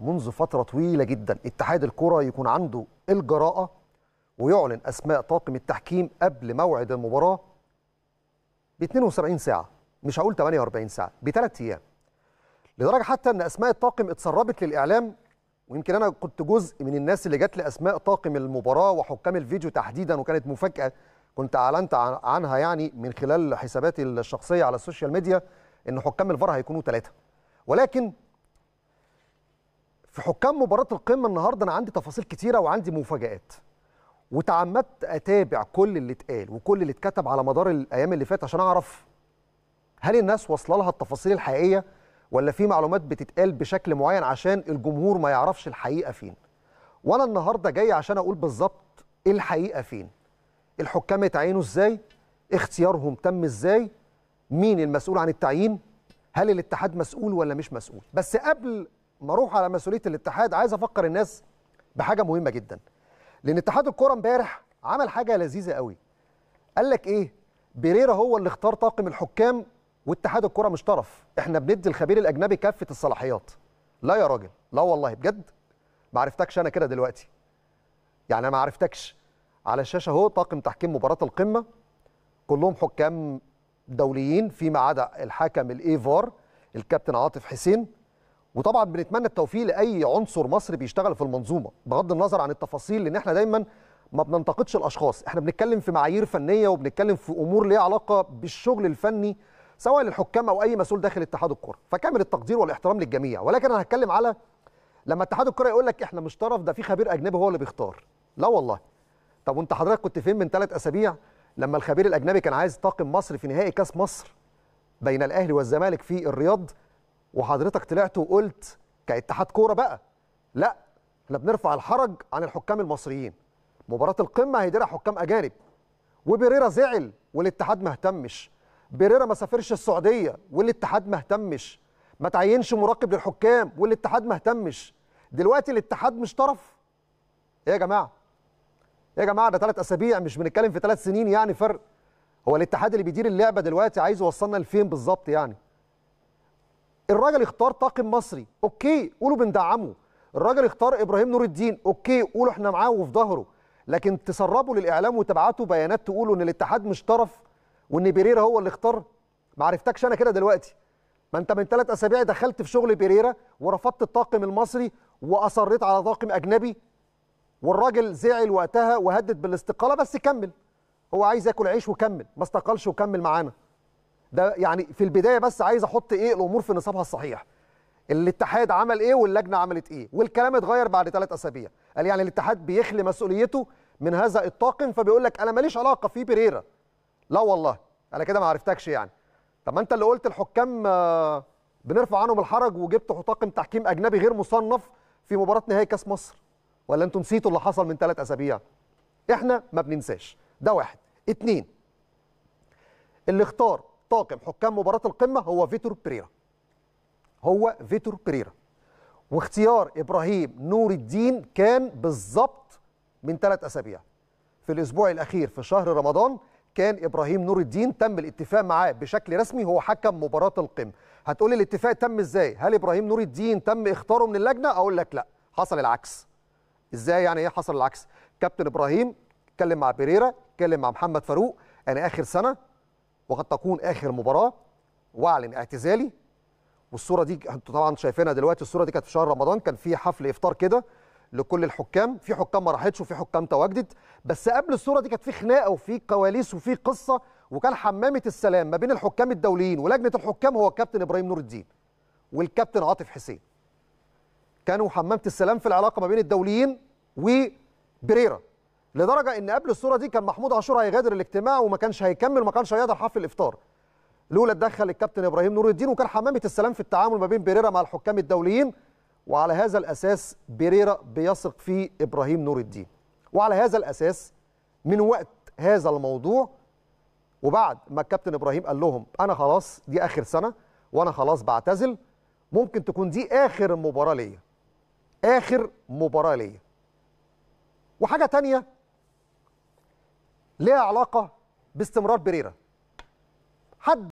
منذ فترة طويلة جدا اتحاد الكرة يكون عنده الجراءة ويعلن أسماء طاقم التحكيم قبل موعد المباراة ب 72 ساعة مش هقول 48 ساعة بثلاث أيام لدرجة حتى أن أسماء الطاقم اتسربت للإعلام ويمكن أنا كنت جزء من الناس اللي جات لأسماء طاقم المباراة وحكام الفيديو تحديدا وكانت مفاجأة كنت أعلنت عنها يعني من خلال حساباتي الشخصية على السوشيال ميديا أن حكام الفار هيكونوا ثلاثة ولكن في حكام مباراه القمه النهارده انا عندي تفاصيل كتيره وعندي مفاجات وتعمدت اتابع كل اللي اتقال وكل اللي اتكتب على مدار الايام اللي فاتت عشان اعرف هل الناس واصله لها التفاصيل الحقيقيه ولا في معلومات بتتقال بشكل معين عشان الجمهور ما يعرفش الحقيقه فين وانا النهارده جاي عشان اقول بالظبط الحقيقه فين الحكام اتعينوا ازاي اختيارهم تم ازاي مين المسؤول عن التعيين هل الاتحاد مسؤول ولا مش مسؤول بس قبل اروح على مسؤوليه الاتحاد عايز افكر الناس بحاجه مهمه جدا لان اتحاد الكوره امبارح عمل حاجه لذيذه قوي قال لك ايه بيريرا هو اللي اختار طاقم الحكام واتحاد الكوره مش طرف احنا بندي الخبير الاجنبي كافه الصلاحيات لا يا راجل لا والله بجد ما عرفتكش انا كده دلوقتي يعني ما عرفتكش على الشاشه اهو طاقم تحكيم مباراه القمه كلهم حكام دوليين فيما عدا الحكم الايفار الكابتن عاطف حسين وطبعا بنتمنى التوفيق لاي عنصر مصري بيشتغل في المنظومه بغض النظر عن التفاصيل لان احنا دايما ما بننتقدش الاشخاص احنا بنتكلم في معايير فنيه وبنتكلم في امور ليها علاقه بالشغل الفني سواء للحكام او اي مسؤول داخل اتحاد الكره فكامل التقدير والاحترام للجميع ولكن انا هتكلم على لما اتحاد الكره يقول لك احنا مش طرف ده في خبير اجنبي هو اللي بيختار لا والله طب وانت حضرتك كنت فين من ثلاث اسابيع لما الخبير الاجنبي كان عايز طاقم مصر في نهائي كاس مصر بين الاهلي والزمالك في الرياض وحضرتك طلعت وقلت كاتحاد كوره بقى لا احنا بنرفع الحرج عن الحكام المصريين مباراه القمه هيديرها حكام اجانب وبيريرا زعل والاتحاد ما اهتمش بيريرا ما سافرش السعوديه والاتحاد ما اهتمش ما تعينش مراقب للحكام والاتحاد ما اهتمش دلوقتي الاتحاد مش طرف ايه يا جماعه إيه يا جماعه ده ثلاث اسابيع مش بنتكلم في ثلاث سنين يعني فرق هو الاتحاد اللي بيدير اللعبه دلوقتي عايز يوصلنا لفين بالظبط يعني الراجل اختار طاقم مصري اوكي قولوا بندعمه الراجل اختار ابراهيم نور الدين اوكي قولوا احنا معاه وفي ظهره لكن تسربوا للاعلام وتبعتوا بيانات تقولوا ان الاتحاد مش طرف وان بيريرا هو اللي اختار ما عرفتكش انا كده دلوقتي ما انت من ثلاث اسابيع دخلت في شغل بيريرا ورفضت الطاقم المصري واصريت على طاقم اجنبي والراجل زعل وقتها وهدد بالاستقاله بس كمل هو عايز ياكل عيش وكمل ما استقالش وكمل معانا ده يعني في البدايه بس عايز احط ايه الامور في نصابها الصحيح الاتحاد عمل ايه واللجنه عملت ايه والكلام اتغير بعد ثلاث اسابيع قال يعني الاتحاد بيخلي مسؤوليته من هذا الطاقم فبيقول لك انا ماليش علاقه في بيريرا لا والله انا كده ما عرفتكش يعني طب ما انت اللي قلت الحكام آه، بنرفع عنهم الحرج وجبت طاقم تحكيم اجنبي غير مصنف في مباراه نهائي كاس مصر ولا انتوا نسيتوا اللي حصل من ثلاث اسابيع احنا ما بننساش ده واحد اتنين اللي اختار طاقم حكام مباراه القمه هو فيتور بريرا هو فيتور بريرا واختيار ابراهيم نور الدين كان بالظبط من ثلاث اسابيع في الاسبوع الاخير في شهر رمضان كان ابراهيم نور الدين تم الاتفاق معاه بشكل رسمي هو حكم مباراه القمه هتقولي الاتفاق تم ازاي هل ابراهيم نور الدين تم اختاره من اللجنه اقول لك لا حصل العكس ازاي يعني ايه حصل العكس كابتن ابراهيم اتكلم مع بيريرا اتكلم مع محمد فاروق انا يعني اخر سنه وقد تكون اخر مباراه واعلن اعتزالي والصوره دي انتوا طبعا شايفينها دلوقتي الصوره دي كانت في شهر رمضان كان في حفل افطار كده لكل الحكام في حكام ما راحتش وفي حكام تواجدت بس قبل الصوره دي كانت في خناقه وفي كواليس وفي قصه وكان حمامه السلام ما بين الحكام الدوليين ولجنه الحكام هو الكابتن ابراهيم نور الدين والكابتن عاطف حسين كانوا حمامه السلام في العلاقه ما بين الدوليين وبريرا لدرجه ان قبل الصوره دي كان محمود عاشور هيغادر الاجتماع وما كانش هيكمل وما كانش هيقدر حفل الافطار لولا اتدخل الكابتن ابراهيم نور الدين وكان حمامه السلام في التعامل ما بين بيريرا مع الحكام الدوليين وعلى هذا الاساس بيريرا بيثق في ابراهيم نور الدين وعلى هذا الاساس من وقت هذا الموضوع وبعد ما الكابتن ابراهيم قال لهم انا خلاص دي اخر سنه وانا خلاص بعتزل ممكن تكون دي اخر مباراه ليا اخر مباراه ليا وحاجه ثانيه ليها علاقه باستمرار بريرا حد